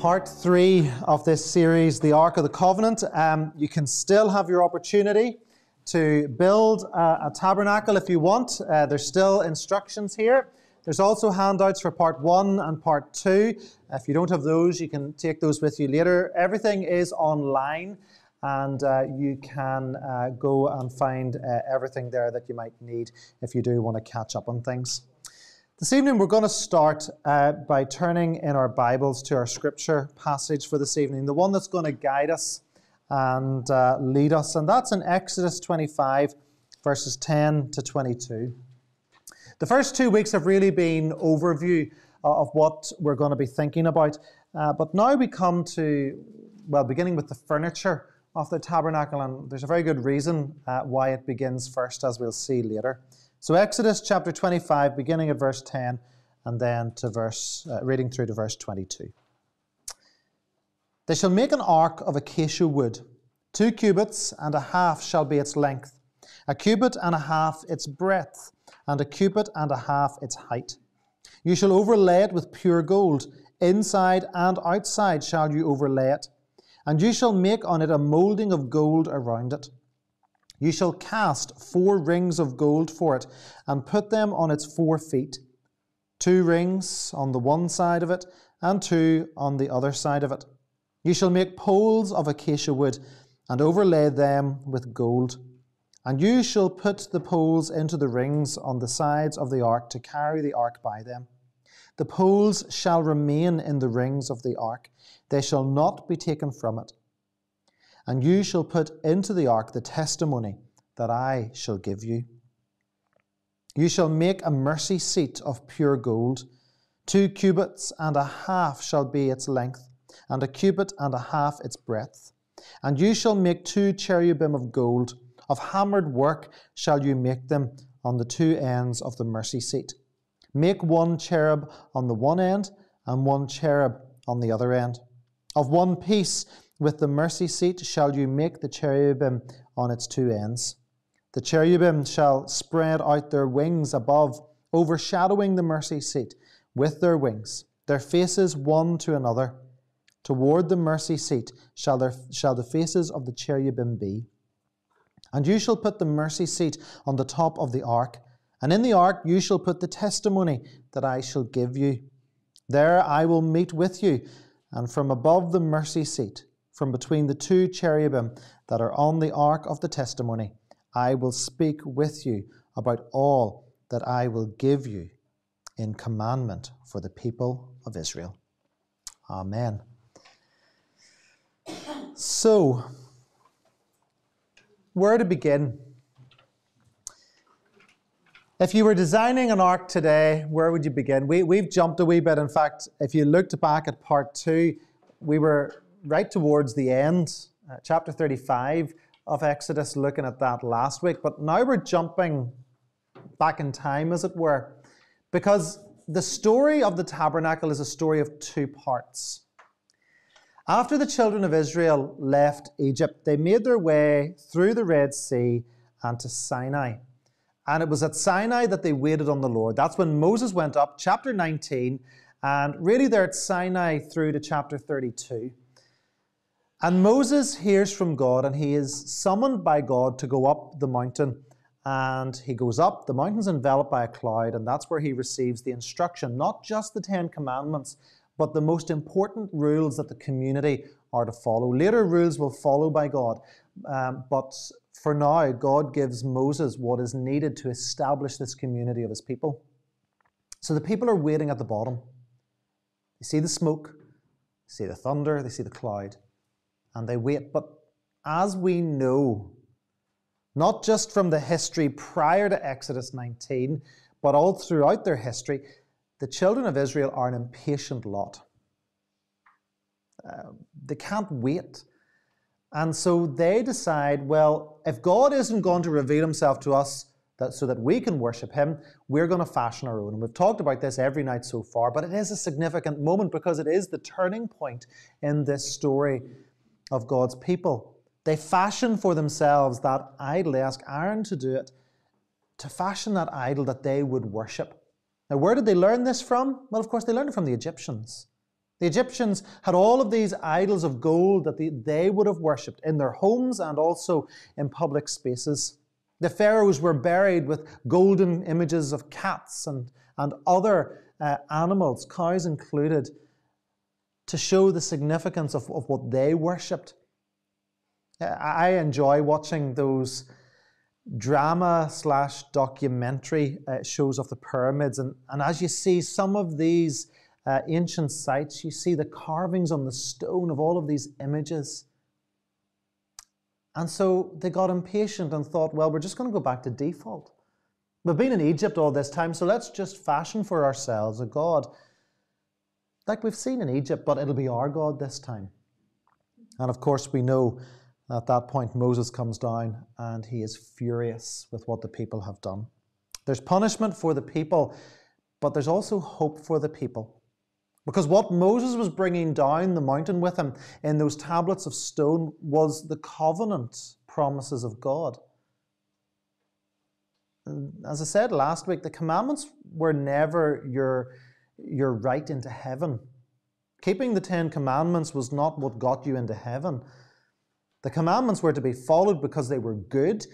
part three of this series, The Ark of the Covenant. Um, you can still have your opportunity to build a, uh, a tabernacle if you want. Uh, there's still instructions here. There's also handouts for part one and part two. If you don't have those, you can take those with you later. Everything is online, and uh, you can uh, go and find uh, everything there that you might need if you do want to catch up on things. This evening, we're going to start uh, by turning in our Bibles to our scripture passage for this evening, the one that's going to guide us and uh, lead us, and that's in Exodus 25, verses 10 to 22. The first two weeks have really been overview uh, of what we're going to be thinking about, uh, but now we come to, well, beginning with the furniture of the tabernacle, and there's a very good reason uh, why it begins first, as we'll see later. So, Exodus chapter 25, beginning at verse 10, and then to verse, uh, reading through to verse 22. They shall make an ark of acacia wood. Two cubits and a half shall be its length, a cubit and a half its breadth, and a cubit and a half its height. You shall overlay it with pure gold. Inside and outside shall you overlay it. And you shall make on it a moulding of gold around it. You shall cast four rings of gold for it, and put them on its four feet two rings on the one side of it, and two on the other side of it. You shall make poles of acacia wood, and overlay them with gold. And you shall put the poles into the rings on the sides of the ark to carry the ark by them. The poles shall remain in the rings of the ark, they shall not be taken from it and you shall put into the ark the testimony that I shall give you. You shall make a mercy seat of pure gold. Two cubits and a half shall be its length, and a cubit and a half its breadth. And you shall make two cherubim of gold. Of hammered work shall you make them on the two ends of the mercy seat. Make one cherub on the one end, and one cherub on the other end. Of one piece with the mercy seat shall you make the cherubim on its two ends. The cherubim shall spread out their wings above, overshadowing the mercy seat with their wings, their faces one to another. Toward the mercy seat shall, shall the faces of the cherubim be. And you shall put the mercy seat on the top of the ark, and in the ark you shall put the testimony that I shall give you. There I will meet with you, and from above the mercy seat from between the two cherubim that are on the ark of the testimony. I will speak with you about all that I will give you in commandment for the people of Israel. Amen. So, where to begin? If you were designing an ark today, where would you begin? We, we've jumped a wee bit. In fact, if you looked back at part two, we were right towards the end, uh, chapter 35 of Exodus, looking at that last week. But now we're jumping back in time, as it were, because the story of the tabernacle is a story of two parts. After the children of Israel left Egypt, they made their way through the Red Sea and to Sinai. And it was at Sinai that they waited on the Lord. That's when Moses went up, chapter 19, and really they're at Sinai through to chapter 32. And Moses hears from God and he is summoned by God to go up the mountain. And he goes up, the mountain's enveloped by a cloud, and that's where he receives the instruction, not just the Ten Commandments, but the most important rules that the community are to follow. Later rules will follow by God, um, but for now, God gives Moses what is needed to establish this community of his people. So the people are waiting at the bottom. They see the smoke, they see the thunder, they see the cloud and they wait. But as we know, not just from the history prior to Exodus 19, but all throughout their history, the children of Israel are an impatient lot. Uh, they can't wait. And so they decide, well, if God isn't going to reveal himself to us that, so that we can worship him, we're going to fashion our own. And we've talked about this every night so far, but it is a significant moment because it is the turning point in this story of God's people. They fashion for themselves that idol. They ask Aaron to do it, to fashion that idol that they would worship. Now, where did they learn this from? Well, of course, they learned it from the Egyptians. The Egyptians had all of these idols of gold that they would have worshipped in their homes and also in public spaces. The pharaohs were buried with golden images of cats and, and other uh, animals, cows included to show the significance of, of what they worshipped. I enjoy watching those drama slash documentary uh, shows of the pyramids. And, and as you see some of these uh, ancient sites, you see the carvings on the stone of all of these images. And so they got impatient and thought, well, we're just going to go back to default. We've been in Egypt all this time, so let's just fashion for ourselves a God like we've seen in Egypt, but it'll be our God this time. And of course, we know at that point Moses comes down and he is furious with what the people have done. There's punishment for the people, but there's also hope for the people. Because what Moses was bringing down the mountain with him in those tablets of stone was the covenant promises of God. And as I said last week, the commandments were never your your right into heaven. Keeping the Ten Commandments was not what got you into heaven. The commandments were to be followed because they were good,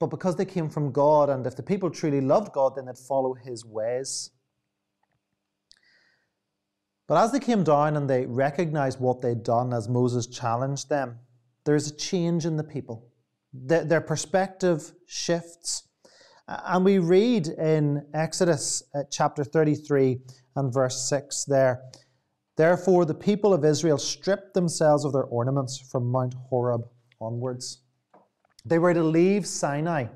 but because they came from God, and if the people truly loved God, then they'd follow His ways. But as they came down and they recognized what they'd done as Moses challenged them, there's a change in the people. Their, their perspective shifts. And we read in Exodus uh, chapter 33 and verse 6 there Therefore, the people of Israel stripped themselves of their ornaments from Mount Horeb onwards. They were to leave Sinai.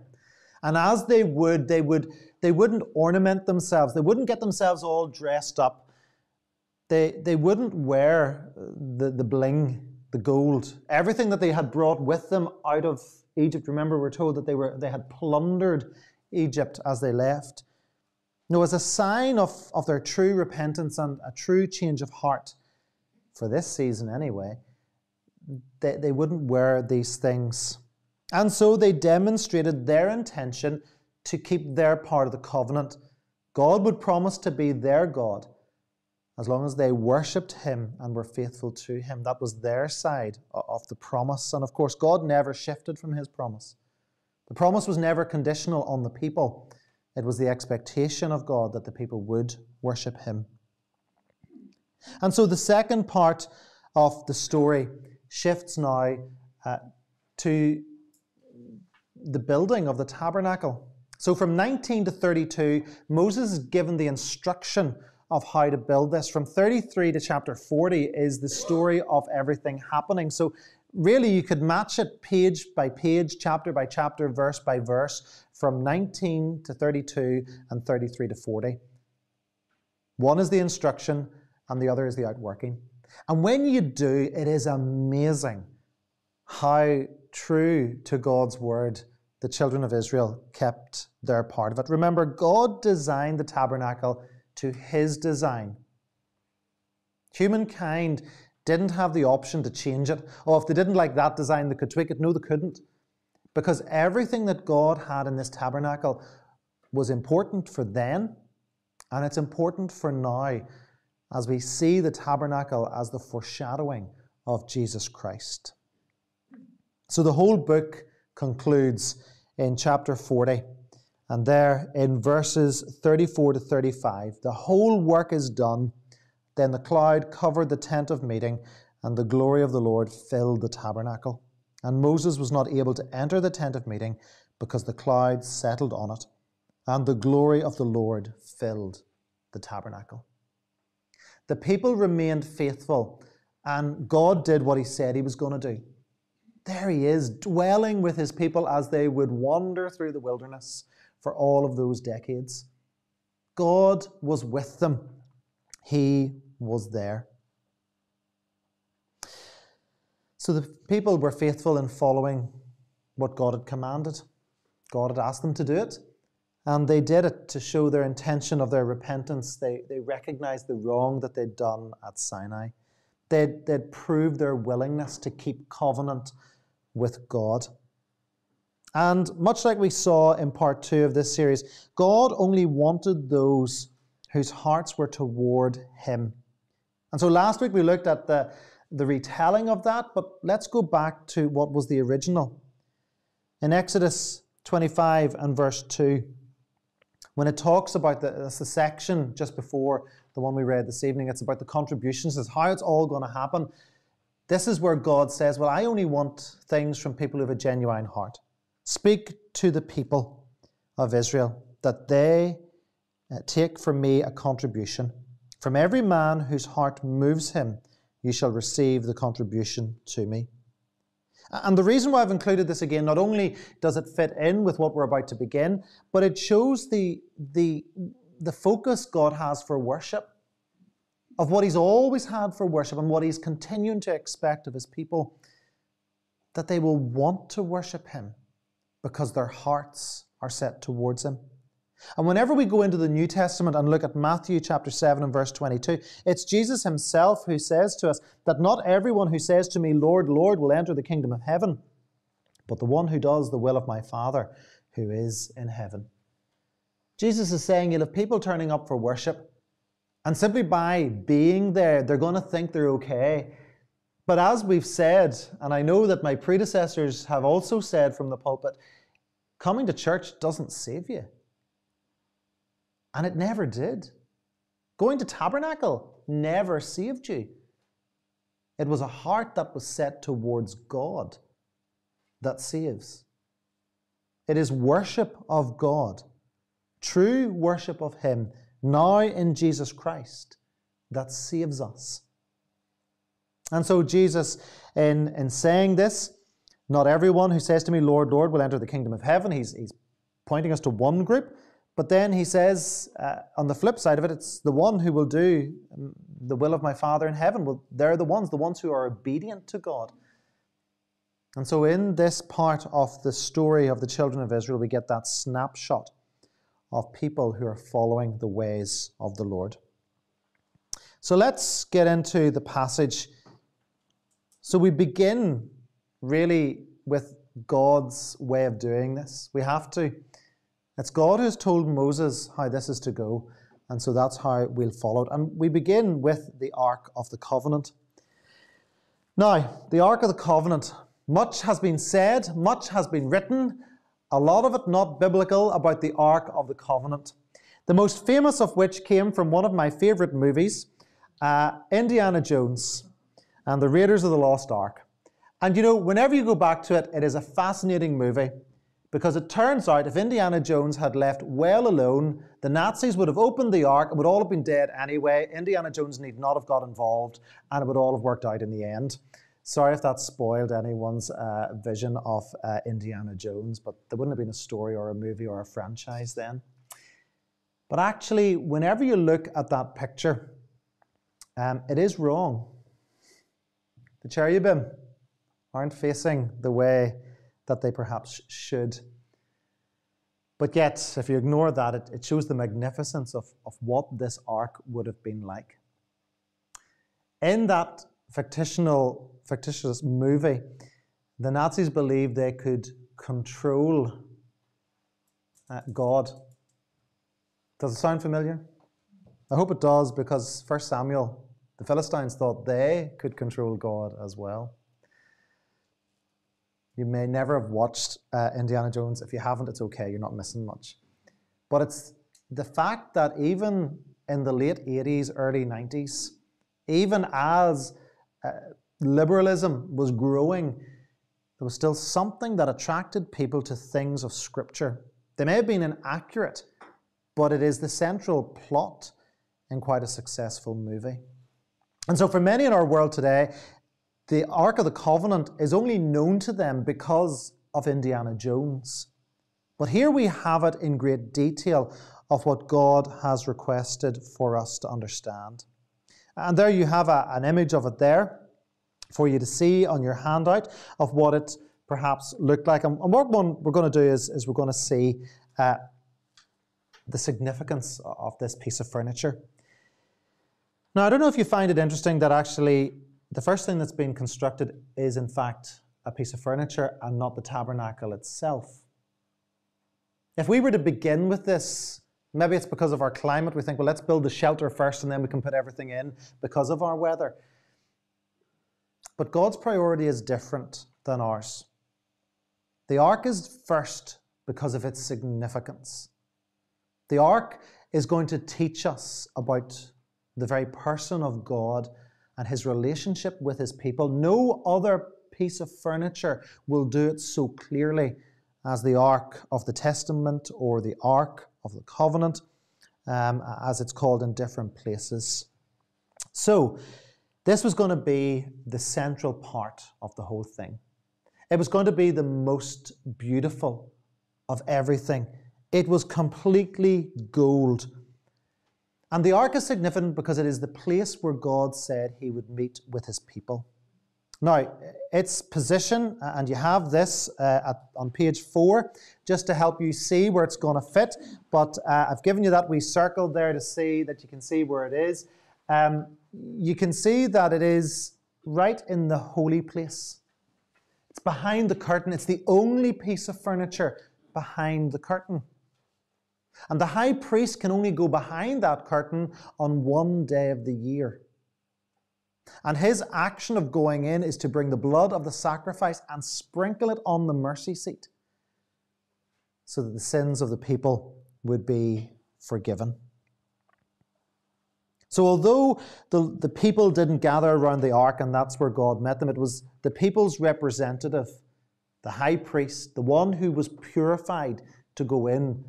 And as they would, they, would, they wouldn't ornament themselves, they wouldn't get themselves all dressed up. They, they wouldn't wear the, the bling, the gold, everything that they had brought with them out of Egypt. Remember, we're told that they, were, they had plundered Egypt as they left. No, as a sign of, of their true repentance and a true change of heart, for this season anyway, they, they wouldn't wear these things. And so they demonstrated their intention to keep their part of the covenant. God would promise to be their God as long as they worshipped Him and were faithful to Him. That was their side of the promise. And of course, God never shifted from His promise. The promise was never conditional on the people, it was the expectation of God that the people would worship him. And so the second part of the story shifts now uh, to the building of the tabernacle. So from 19 to 32, Moses is given the instruction of how to build this. From 33 to chapter 40 is the story of everything happening. So really you could match it page by page, chapter by chapter, verse by verse, from 19 to 32 and 33 to 40. One is the instruction and the other is the outworking. And when you do, it is amazing how true to God's word the children of Israel kept their part of it. Remember, God designed the tabernacle to his design. Humankind didn't have the option to change it. Or if they didn't like that design, they could tweak it. No, they couldn't. Because everything that God had in this tabernacle was important for then, and it's important for now as we see the tabernacle as the foreshadowing of Jesus Christ. So the whole book concludes in chapter 40. And there in verses 34 to 35, the whole work is done then the cloud covered the tent of meeting, and the glory of the Lord filled the tabernacle. And Moses was not able to enter the tent of meeting because the cloud settled on it, and the glory of the Lord filled the tabernacle. The people remained faithful, and God did what he said he was going to do. There he is, dwelling with his people as they would wander through the wilderness for all of those decades. God was with them. He was there. So the people were faithful in following what God had commanded. God had asked them to do it, and they did it to show their intention of their repentance. They, they recognized the wrong that they'd done at Sinai. They'd, they'd proved their willingness to keep covenant with God. And much like we saw in part two of this series, God only wanted those whose hearts were toward Him. And so last week we looked at the, the retelling of that, but let's go back to what was the original. In Exodus 25 and verse 2, when it talks about the, the section just before the one we read this evening, it's about the contributions, it's how it's all going to happen. This is where God says, Well, I only want things from people who have a genuine heart. Speak to the people of Israel that they uh, take from me a contribution. From every man whose heart moves him, you shall receive the contribution to me. And the reason why I've included this again, not only does it fit in with what we're about to begin, but it shows the, the, the focus God has for worship, of what He's always had for worship and what He's continuing to expect of His people, that they will want to worship Him because their hearts are set towards Him. And whenever we go into the New Testament and look at Matthew chapter 7 and verse 22, it's Jesus himself who says to us that not everyone who says to me, Lord, Lord, will enter the kingdom of heaven, but the one who does the will of my Father who is in heaven. Jesus is saying you'll have people turning up for worship, and simply by being there, they're going to think they're okay. But as we've said, and I know that my predecessors have also said from the pulpit, coming to church doesn't save you. And it never did. Going to tabernacle never saved you. It was a heart that was set towards God that saves. It is worship of God, true worship of Him, now in Jesus Christ, that saves us. And so, Jesus, in, in saying this, not everyone who says to me, Lord, Lord, will enter the kingdom of heaven, he's, he's pointing us to one group. But then he says, uh, on the flip side of it, it's the one who will do um, the will of my Father in heaven. Well, they're the ones, the ones who are obedient to God. And so, in this part of the story of the children of Israel, we get that snapshot of people who are following the ways of the Lord. So, let's get into the passage. So, we begin really with God's way of doing this. We have to. It's God who's told Moses how this is to go, and so that's how we'll follow it. And we begin with the Ark of the Covenant. Now, the Ark of the Covenant. Much has been said, much has been written, a lot of it not biblical, about the Ark of the Covenant. The most famous of which came from one of my favourite movies, uh, Indiana Jones and the Raiders of the Lost Ark. And you know, whenever you go back to it, it is a fascinating movie because it turns out if Indiana Jones had left well alone, the Nazis would have opened the ark and would all have been dead anyway. Indiana Jones need not have got involved, and it would all have worked out in the end. Sorry if that spoiled anyone's uh, vision of uh, Indiana Jones, but there wouldn't have been a story or a movie or a franchise then. But actually, whenever you look at that picture, um, it is wrong. The cherubim aren't facing the way that they perhaps should. But yet, if you ignore that, it, it shows the magnificence of, of what this ark would have been like. In that fictional, fictitious movie, the Nazis believed they could control uh, God. Does it sound familiar? I hope it does because First Samuel, the Philistines thought they could control God as well. You may never have watched uh, Indiana Jones. If you haven't, it's okay. You're not missing much. But it's the fact that even in the late 80s, early 90s, even as uh, liberalism was growing, there was still something that attracted people to things of Scripture. They may have been inaccurate, but it is the central plot in quite a successful movie. And so, for many in our world today, the Ark of the Covenant is only known to them because of Indiana Jones. But here we have it in great detail of what God has requested for us to understand. And there you have a, an image of it there for you to see on your handout of what it perhaps looked like. And, and what one we're going to do is, is we're going to see uh, the significance of this piece of furniture. Now, I don't know if you find it interesting that actually the first thing that's been constructed is, in fact, a piece of furniture and not the tabernacle itself. If we were to begin with this, maybe it's because of our climate, we think, well, let's build the shelter first and then we can put everything in because of our weather. But God's priority is different than ours. The ark is first because of its significance. The ark is going to teach us about the very person of God and his relationship with his people. No other piece of furniture will do it so clearly as the Ark of the Testament or the Ark of the Covenant, um, as it's called in different places. So, this was going to be the central part of the whole thing. It was going to be the most beautiful of everything. It was completely gold and the ark is significant because it is the place where God said he would meet with his people. Now, its position, uh, and you have this uh, at, on page four, just to help you see where it's going to fit. But uh, I've given you that we circled there to see that you can see where it is. Um, you can see that it is right in the holy place. It's behind the curtain. It's the only piece of furniture behind the curtain. And the high priest can only go behind that curtain on one day of the year. And his action of going in is to bring the blood of the sacrifice and sprinkle it on the mercy seat so that the sins of the people would be forgiven. So, although the, the people didn't gather around the ark and that's where God met them, it was the people's representative, the high priest, the one who was purified to go in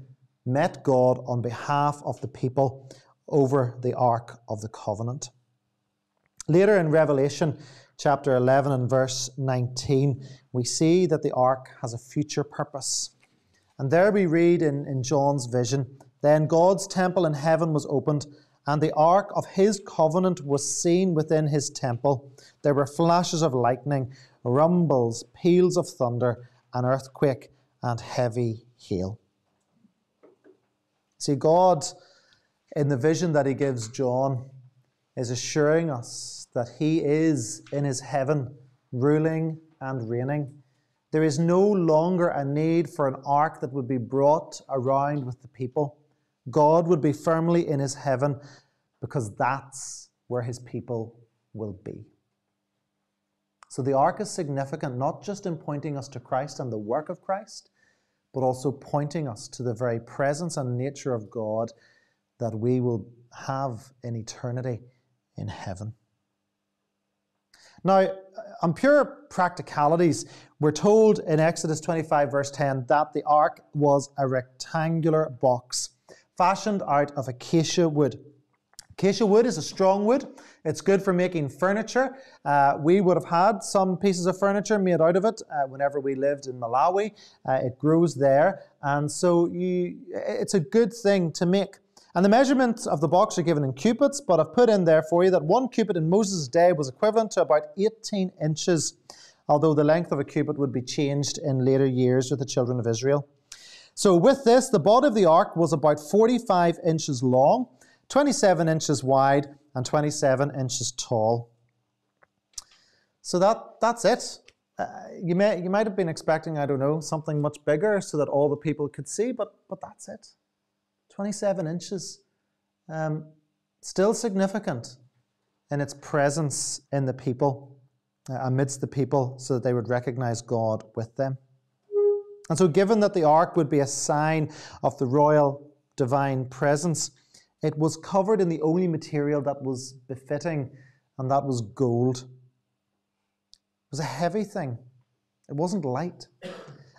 met God on behalf of the people over the Ark of the Covenant. Later in Revelation chapter 11 and verse 19, we see that the ark has a future purpose. And there we read in, in John's vision Then God's temple in heaven was opened, and the ark of his covenant was seen within his temple. There were flashes of lightning, rumbles, peals of thunder, an earthquake, and heavy hail. See, God, in the vision that He gives John, is assuring us that He is in His heaven, ruling and reigning. There is no longer a need for an ark that would be brought around with the people. God would be firmly in His heaven because that's where His people will be. So the ark is significant not just in pointing us to Christ and the work of Christ, but also pointing us to the very presence and nature of God that we will have in eternity in heaven. Now, on pure practicalities, we're told in Exodus 25, verse 10, that the ark was a rectangular box fashioned out of acacia wood Acacia wood is a strong wood. It's good for making furniture. Uh, we would have had some pieces of furniture made out of it uh, whenever we lived in Malawi. Uh, it grows there, and so you, it's a good thing to make. And the measurements of the box are given in cubits, but I've put in there for you that one cubit in Moses' day was equivalent to about 18 inches, although the length of a cubit would be changed in later years with the children of Israel. So, with this, the body of the ark was about 45 inches long 27 inches wide and 27 inches tall. So that, that's it. Uh, you, may, you might have been expecting, I don't know, something much bigger so that all the people could see, but, but that's it. 27 inches. Um, still significant in its presence in the people, uh, amidst the people, so that they would recognize God with them. And so, given that the ark would be a sign of the royal divine presence, it was covered in the only material that was befitting, and that was gold. It was a heavy thing, it wasn't light.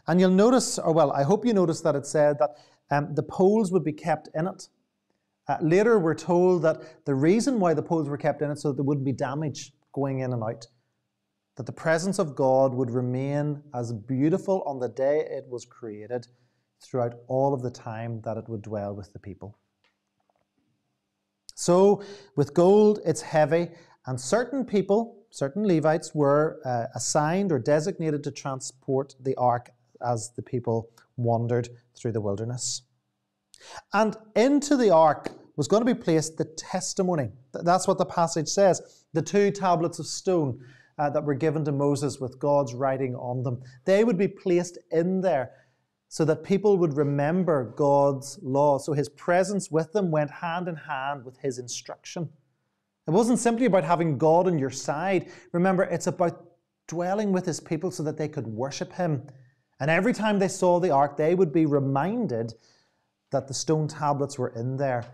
And you'll notice, or well, I hope you notice that it said that um, the poles would be kept in it. Uh, later, we're told that the reason why the poles were kept in it so that there wouldn't be damage going in and out, that the presence of God would remain as beautiful on the day it was created throughout all of the time that it would dwell with the people. So with gold, it's heavy, and certain people, certain Levites, were uh, assigned or designated to transport the ark as the people wandered through the wilderness. And into the ark was going to be placed the testimony. That's what the passage says the two tablets of stone. Uh, that were given to Moses with God's writing on them. They would be placed in there so that people would remember God's law. So his presence with them went hand in hand with his instruction. It wasn't simply about having God on your side. Remember, it's about dwelling with his people so that they could worship him. And every time they saw the ark, they would be reminded that the stone tablets were in there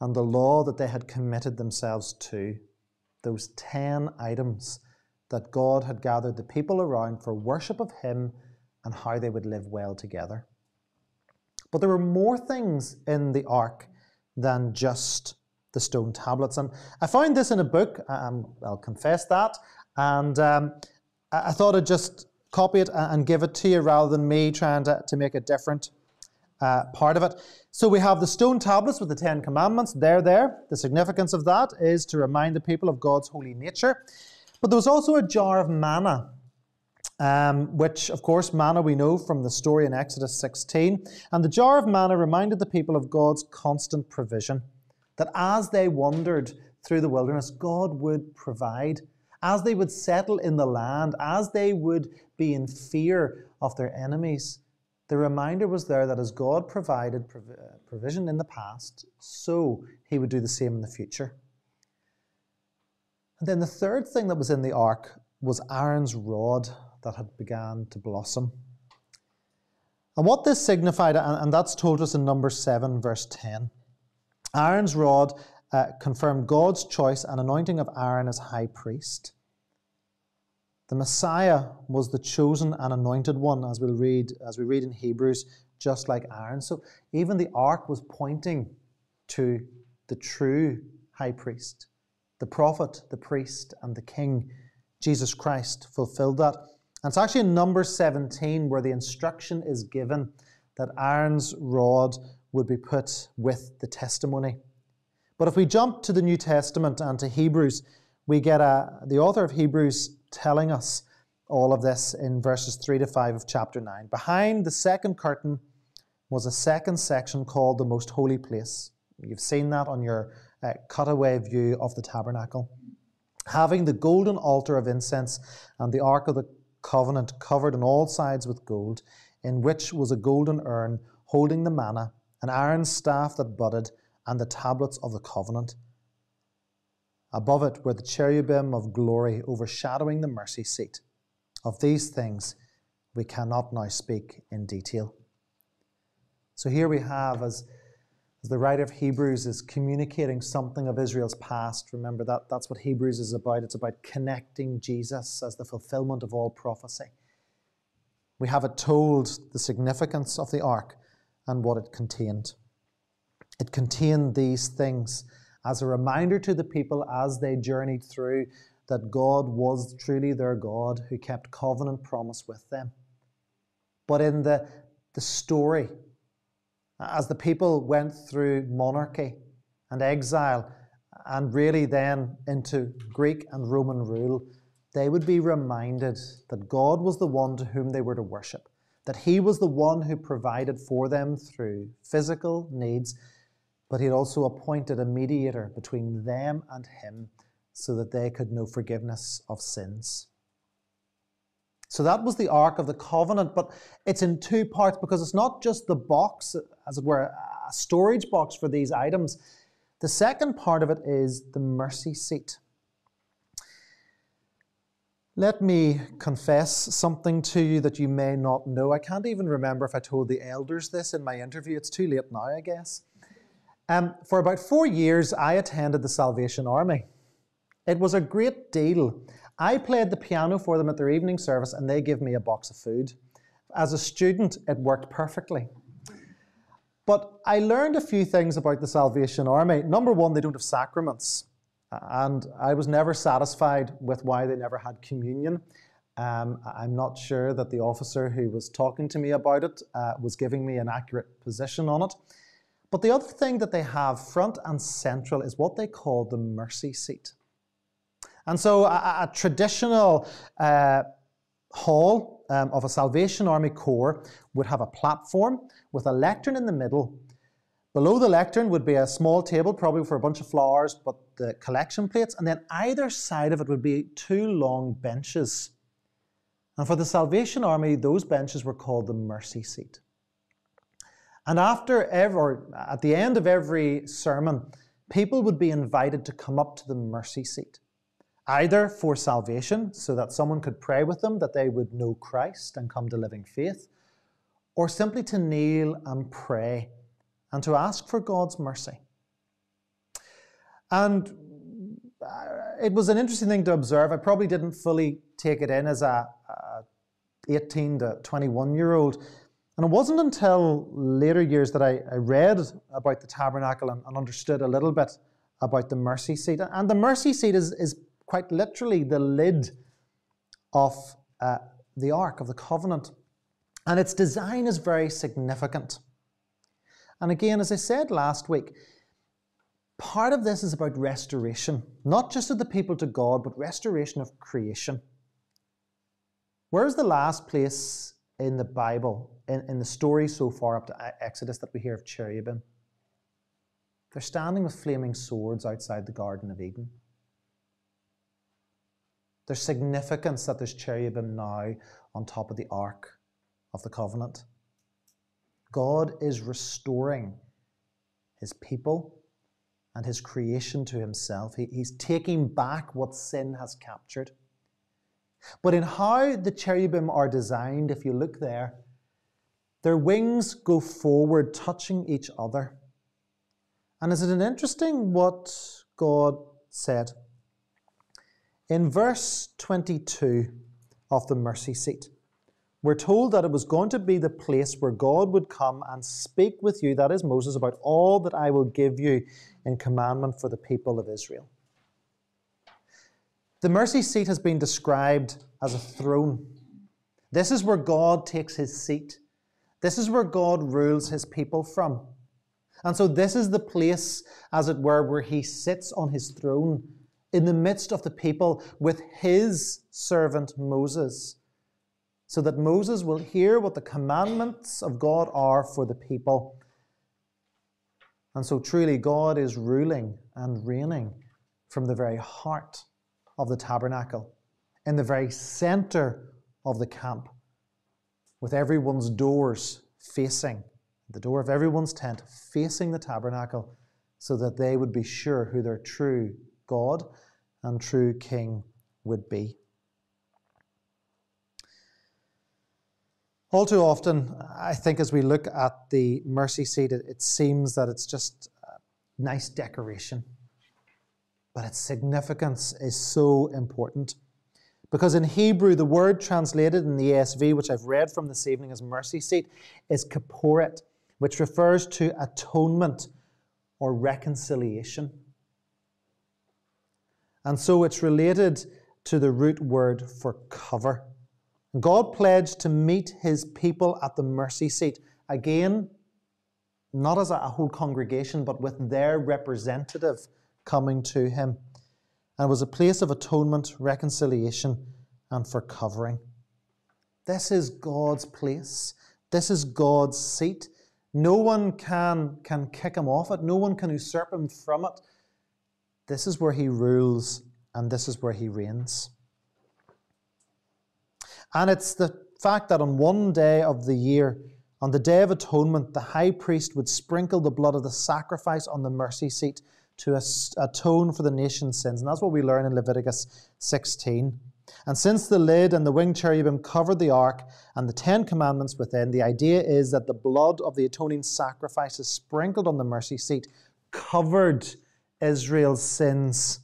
and the law that they had committed themselves to. Those 10 items that God had gathered the people around for worship of him and how they would live well together. But there were more things in the ark than just the stone tablets. And I found this in a book, um, I'll confess that, and um, I thought I'd just copy it and give it to you rather than me trying to, to make a different uh, part of it. So we have the stone tablets with the Ten Commandments. They're there. The significance of that is to remind the people of God's holy nature. But there was also a jar of manna um, which, of course, manna we know from the story in Exodus 16. And the jar of manna reminded the people of God's constant provision, that as they wandered through the wilderness, God would provide. As they would settle in the land, as they would be in fear of their enemies, the reminder was there that as God provided uh, provision in the past, so he would do the same in the future. And then the third thing that was in the ark was Aaron's rod that had began to blossom. And what this signified, and, that's told us in Numbers 7, verse 10 Aaron's rod uh, confirmed God's choice and anointing of Aaron as high priest. The Messiah was the chosen and anointed one, as we'll read, as we read in Hebrews, just like Aaron. So even the ark was pointing to the true high priest, the prophet, the priest, and the king. Jesus Christ fulfilled that. And it's actually in number 17 where the instruction is given that Aaron's rod would be put with the testimony. But if we jump to the New Testament and to Hebrews, we get a, the author of Hebrews telling us all of this in verses 3 to 5 of chapter 9. Behind the second curtain was a second section called the Most Holy Place. You've seen that on your uh, cutaway view of the tabernacle. Having the golden altar of incense and the Ark of the covenant covered on all sides with gold, in which was a golden urn holding the manna, an iron staff that budded, and the tablets of the covenant. Above it were the cherubim of glory overshadowing the mercy seat. Of these things we cannot now speak in detail. So here we have, as as the writer of Hebrews is communicating something of Israel's past, remember that that's what Hebrews is about. It's about connecting Jesus as the fulfillment of all prophecy. We have it told the significance of the ark and what it contained. It contained these things as a reminder to the people as they journeyed through that God was truly their God who kept covenant promise with them. But in the, the story as the people went through monarchy and exile and really then into Greek and Roman rule, they would be reminded that God was the one to whom they were to worship, that He was the one who provided for them through physical needs, but He had also appointed a mediator between them and Him so that they could know forgiveness of sins. So that was the Ark of the Covenant, but it's in two parts because it's not just the box, as it were, a storage box for these items. The second part of it is the mercy seat. Let me confess something to you that you may not know. I can't even remember if I told the elders this in my interview. It's too late now, I guess. Um, for about four years, I attended the Salvation Army. It was a great deal. I played the piano for them at their evening service and they gave me a box of food. As a student, it worked perfectly. But I learned a few things about the Salvation Army. Number one, they don't have sacraments. And I was never satisfied with why they never had communion. Um, I'm not sure that the officer who was talking to me about it uh, was giving me an accurate position on it. But the other thing that they have front and central is what they call the mercy seat. And so, a, a traditional uh, hall um, of a Salvation Army Corps would have a platform with a lectern in the middle. Below the lectern would be a small table, probably for a bunch of flowers, but the collection plates. And then either side of it would be two long benches. And for the Salvation Army, those benches were called the mercy seat. And after every, at the end of every sermon, people would be invited to come up to the mercy seat either for salvation, so that someone could pray with them that they would know Christ and come to living faith, or simply to kneel and pray and to ask for God's mercy. And uh, it was an interesting thing to observe. I probably didn't fully take it in as a, a 18 to 21 year old. And it wasn't until later years that I, I read about the tabernacle and, and, understood a little bit about the mercy seat. And the mercy seat is, is quite literally the lid of uh, the Ark of the Covenant. And its design is very significant. And again, as I said last week, part of this is about restoration, not just of the people to God, but restoration of creation. Where's the last place in the Bible, in, in the story so far up to Exodus, that we hear of cherubim? They're standing with flaming swords outside the Garden of Eden. There's significance that there's cherubim now on top of the Ark of the Covenant. God is restoring his people and his creation to himself. He, he's taking back what sin has captured. But in how the cherubim are designed, if you look there, their wings go forward, touching each other. And is it interesting what God said? In verse 22 of the mercy seat, we're told that it was going to be the place where God would come and speak with you, that is Moses, about all that I will give you in commandment for the people of Israel. The mercy seat has been described as a throne. This is where God takes his seat. This is where God rules his people from. And so, this is the place, as it were, where he sits on his throne in the midst of the people with his servant Moses, so that Moses will hear what the commandments of God are for the people. And so truly, God is ruling and reigning from the very heart of the tabernacle, in the very center of the camp, with everyone's doors facing, the door of everyone's tent facing the tabernacle, so that they would be sure who their true God and true king would be. All too often, I think as we look at the mercy seat, it, it seems that it's just nice decoration. But its significance is so important. Because in Hebrew, the word translated in the ESV, which I've read from this evening as mercy seat, is kaporet, which refers to atonement or reconciliation. And so it's related to the root word for cover. God pledged to meet his people at the mercy seat. Again, not as a whole congregation, but with their representative coming to him. And it was a place of atonement, reconciliation, and for covering. This is God's place. This is God's seat. No one can, can kick him off it. No one can usurp him from it. This is where he rules and this is where he reigns. And it's the fact that on one day of the year, on the Day of Atonement, the high priest would sprinkle the blood of the sacrifice on the mercy seat to atone for the nation's sins. And that's what we learn in Leviticus 16. And since the lid and the winged cherubim covered the ark and the Ten Commandments within, the idea is that the blood of the atoning sacrifice is sprinkled on the mercy seat, covered Israel's sins,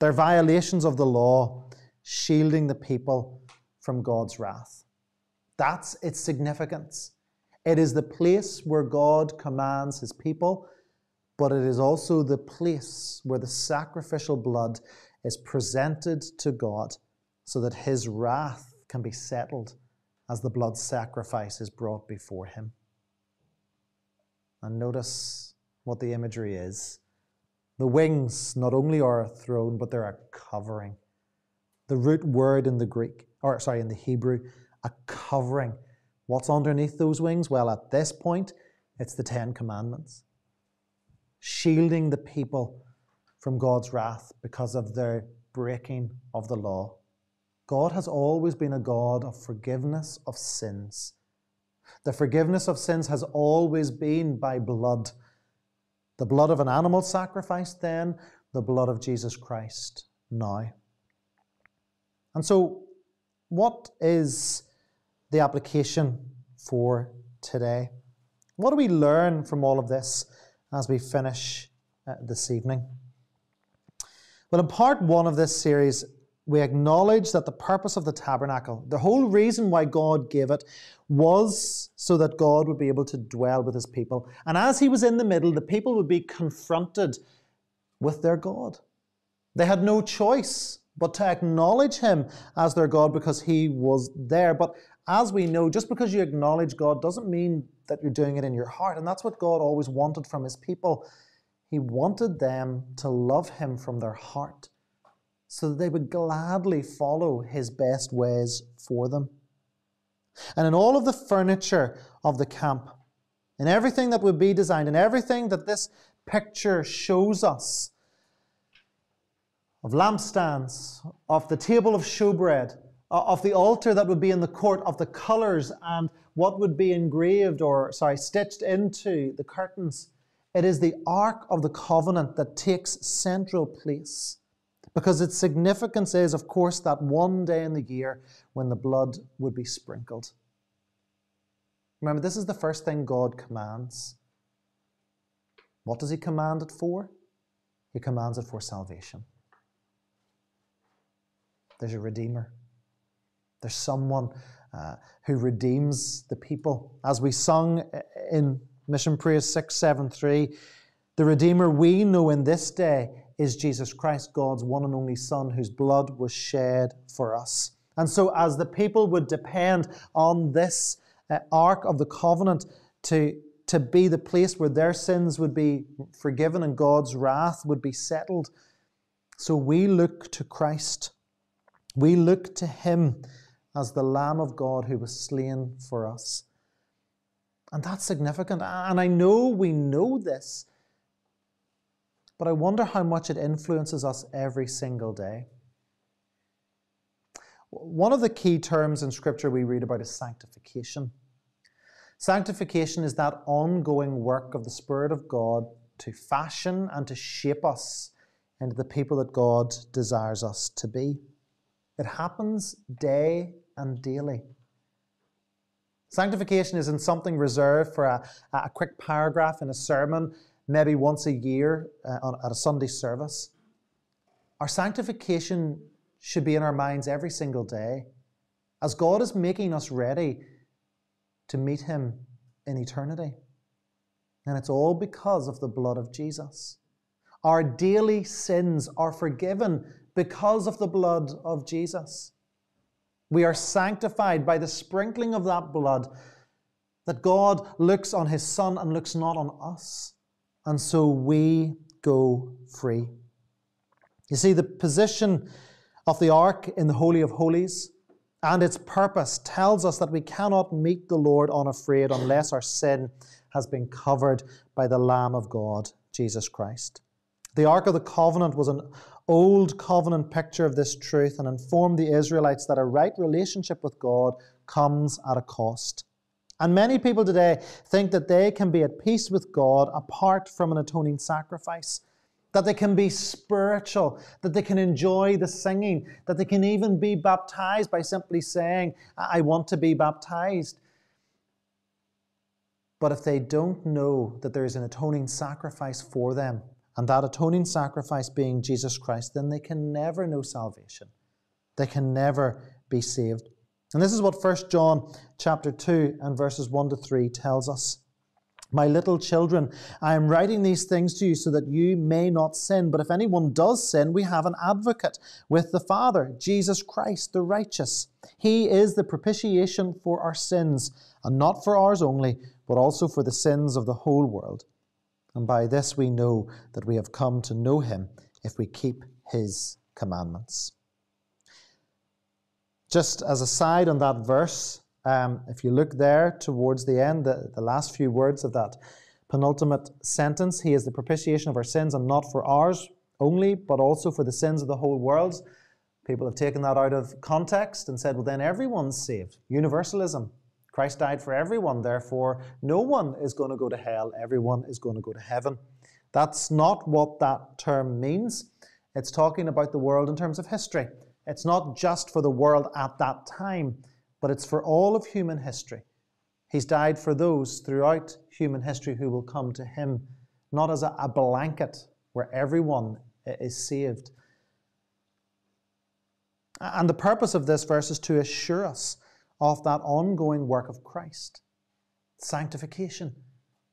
their violations of the law, shielding the people from God's wrath. That's its significance. It is the place where God commands his people, but it is also the place where the sacrificial blood is presented to God so that his wrath can be settled as the blood sacrifice is brought before him. And notice what the imagery is the wings not only are a throne, but they're a covering. The root word in the Greek, or sorry, in the Hebrew, a covering. What's underneath those wings? Well, at this point, it's the Ten Commandments, shielding the people from God's wrath because of their breaking of the law. God has always been a God of forgiveness of sins. The forgiveness of sins has always been by blood the blood of an animal sacrifice then, the blood of Jesus Christ now. And so, what is the application for today? What do we learn from all of this as we finish uh, this evening? Well, in part one of this series, we acknowledge that the purpose of the tabernacle, the whole reason why God gave it, was so that God would be able to dwell with his people. And as he was in the middle, the people would be confronted with their God. They had no choice but to acknowledge him as their God because he was there. But as we know, just because you acknowledge God doesn't mean that you're doing it in your heart. And that's what God always wanted from his people. He wanted them to love him from their heart so that they would gladly follow his best ways for them. And in all of the furniture of the camp, in everything that would be designed, in everything that this picture shows us of lampstands, of the table of showbread, of the altar that would be in the court, of the colors and what would be engraved or, sorry, stitched into the curtains. It is the Ark of the Covenant that takes central place because its significance is, of course, that one day in the year when the blood would be sprinkled. Remember, this is the first thing God commands. What does He command it for? He commands it for salvation. There's a Redeemer, there's someone uh, who redeems the people. As we sung in Mission Praise 673, the Redeemer we know in this day is Jesus Christ, God's one and only Son, whose blood was shed for us. And so, as the people would depend on this uh, Ark of the Covenant to, to be the place where their sins would be forgiven and God's wrath would be settled, so we look to Christ. We look to Him as the Lamb of God who was slain for us. And that's significant. And I know we know this but I wonder how much it influences us every single day. One of the key terms in Scripture we read about is sanctification. Sanctification is that ongoing work of the Spirit of God to fashion and to shape us into the people that God desires us to be. It happens day and daily. Sanctification isn't something reserved for a, a quick paragraph in a sermon maybe once a year uh, on, at a Sunday service. Our sanctification should be in our minds every single day as God is making us ready to meet Him in eternity. And it's all because of the blood of Jesus. Our daily sins are forgiven because of the blood of Jesus. We are sanctified by the sprinkling of that blood, that God looks on His Son and looks not on us and so we go free. You see, the position of the ark in the Holy of Holies and its purpose tells us that we cannot meet the Lord unafraid unless our sin has been covered by the Lamb of God, Jesus Christ. The Ark of the Covenant was an old covenant picture of this truth and informed the Israelites that a right relationship with God comes at a cost. And many people today think that they can be at peace with God apart from an atoning sacrifice, that they can be spiritual, that they can enjoy the singing, that they can even be baptized by simply saying, I want to be baptized. But if they don't know that there is an atoning sacrifice for them, and that atoning sacrifice being Jesus Christ, then they can never know salvation. They can never be saved. And this is what 1 John chapter 2 and verses 1 to 3 tells us. My little children, I am writing these things to you so that you may not sin. But if anyone does sin, we have an advocate with the Father, Jesus Christ, the righteous. He is the propitiation for our sins, and not for ours only, but also for the sins of the whole world. And by this we know that we have come to know him if we keep his commandments. Just as a side on that verse, um, if you look there towards the end, the, the last few words of that penultimate sentence, He is the propitiation of our sins and not for ours only, but also for the sins of the whole world. People have taken that out of context and said, well, then everyone's saved. Universalism. Christ died for everyone, therefore, no one is going to go to hell, everyone is going to go to heaven. That's not what that term means. It's talking about the world in terms of history. It's not just for the world at that time, but it's for all of human history. He's died for those throughout human history who will come to him, not as a blanket where everyone is saved. And the purpose of this verse is to assure us of that ongoing work of Christ, sanctification,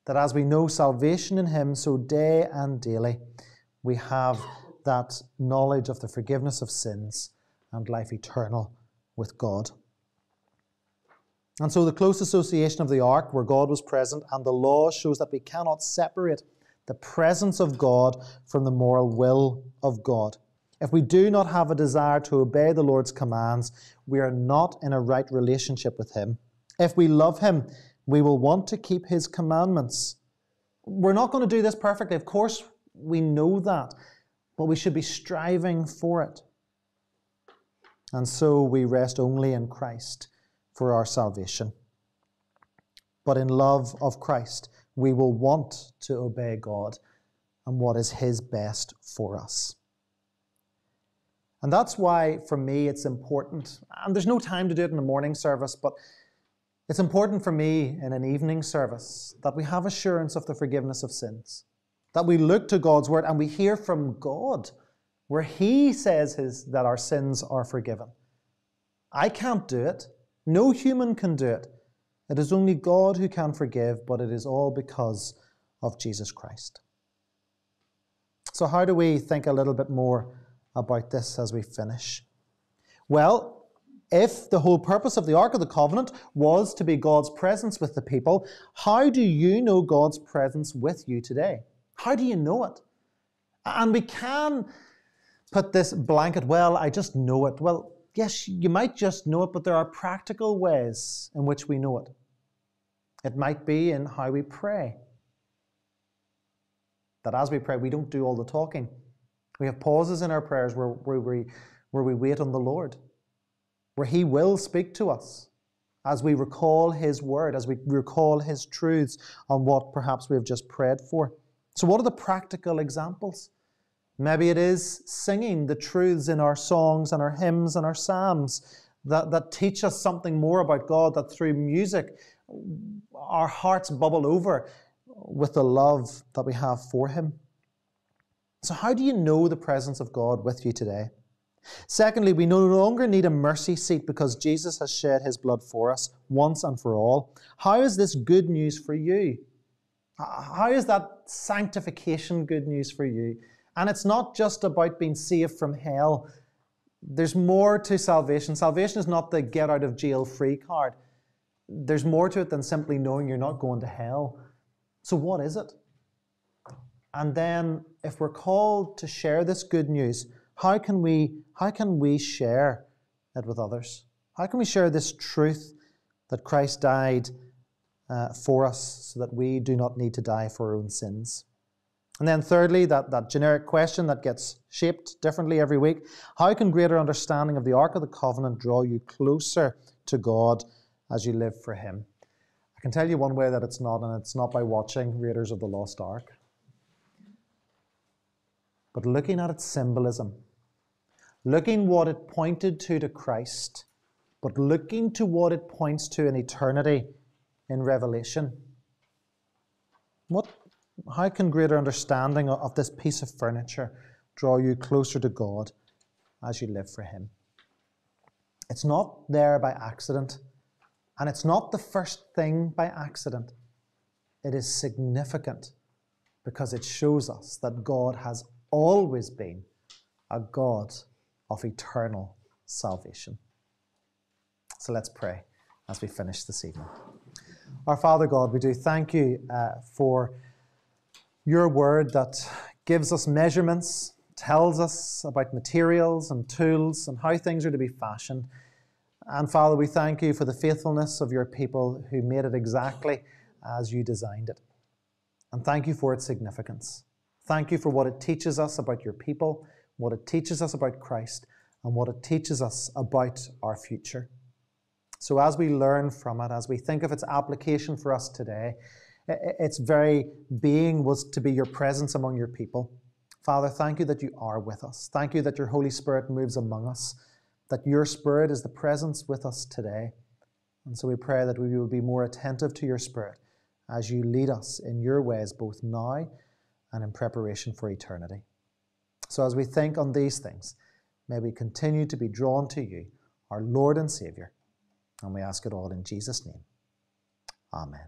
that as we know salvation in Him, so day and daily we have that knowledge of the forgiveness of sins and life eternal with God. And so the close association of the ark, where God was present, and the law shows that we cannot separate the presence of God from the moral will of God. If we do not have a desire to obey the Lord's commands, we are not in a right relationship with Him. If we love Him, we will want to keep His commandments. We're not going to do this perfectly. Of course, we know that, but we should be striving for it and so we rest only in Christ for our salvation. But in love of Christ, we will want to obey God and what is His best for us. And that's why, for me, it's important. And there's no time to do it in the morning service, but it's important for me in an evening service that we have assurance of the forgiveness of sins, that we look to God's word and we hear from God where He says his, that our sins are forgiven. I can't do it. No human can do it. It is only God who can forgive, but it is all because of Jesus Christ. So, how do we think a little bit more about this as we finish? Well, if the whole purpose of the Ark of the Covenant was to be God's presence with the people, how do you know God's presence with you today? How do you know it? And we can put this blanket, well, I just know it. Well, yes, you might just know it, but there are practical ways in which we know it. It might be in how we pray. That as we pray, we don't do all the talking. We have pauses in our prayers where, where, we, where we wait on the Lord, where He will speak to us as we recall His word, as we recall His truths on what perhaps we have just prayed for. So, what are the practical examples? Maybe it is singing the truths in our songs and our hymns and our psalms that, that teach us something more about God, that through music our hearts bubble over with the love that we have for Him. So, how do you know the presence of God with you today? Secondly, we no longer need a mercy seat because Jesus has shed his blood for us once and for all. How is this good news for you? How is that sanctification good news for you? And it's not just about being saved from hell. There's more to salvation. Salvation is not the get out of jail free card. There's more to it than simply knowing you're not going to hell. So, what is it? And then, if we're called to share this good news, how can we, how can we share it with others? How can we share this truth that Christ died uh, for us so that we do not need to die for our own sins? And then, thirdly, that, that generic question that gets shaped differently every week how can greater understanding of the Ark of the Covenant draw you closer to God as you live for Him? I can tell you one way that it's not, and it's not by watching Raiders of the Lost Ark, but looking at its symbolism, looking what it pointed to to Christ, but looking to what it points to in eternity in Revelation. What how can greater understanding of this piece of furniture draw you closer to God as you live for Him? It's not there by accident, and it's not the first thing by accident. It is significant because it shows us that God has always been a God of eternal salvation. So let's pray as we finish this evening. Our Father God, we do thank you uh, for your word that gives us measurements, tells us about materials and tools and how things are to be fashioned. And Father, we thank you for the faithfulness of your people who made it exactly as you designed it. And thank you for its significance. Thank you for what it teaches us about your people, what it teaches us about Christ, and what it teaches us about our future. So, as we learn from it, as we think of its application for us today, its very being was to be your presence among your people. Father, thank you that you are with us. Thank you that your Holy Spirit moves among us, that your Spirit is the presence with us today. And so we pray that we will be more attentive to your Spirit as you lead us in your ways, both now and in preparation for eternity. So as we think on these things, may we continue to be drawn to you, our Lord and Saviour. And we ask it all in Jesus' name. Amen.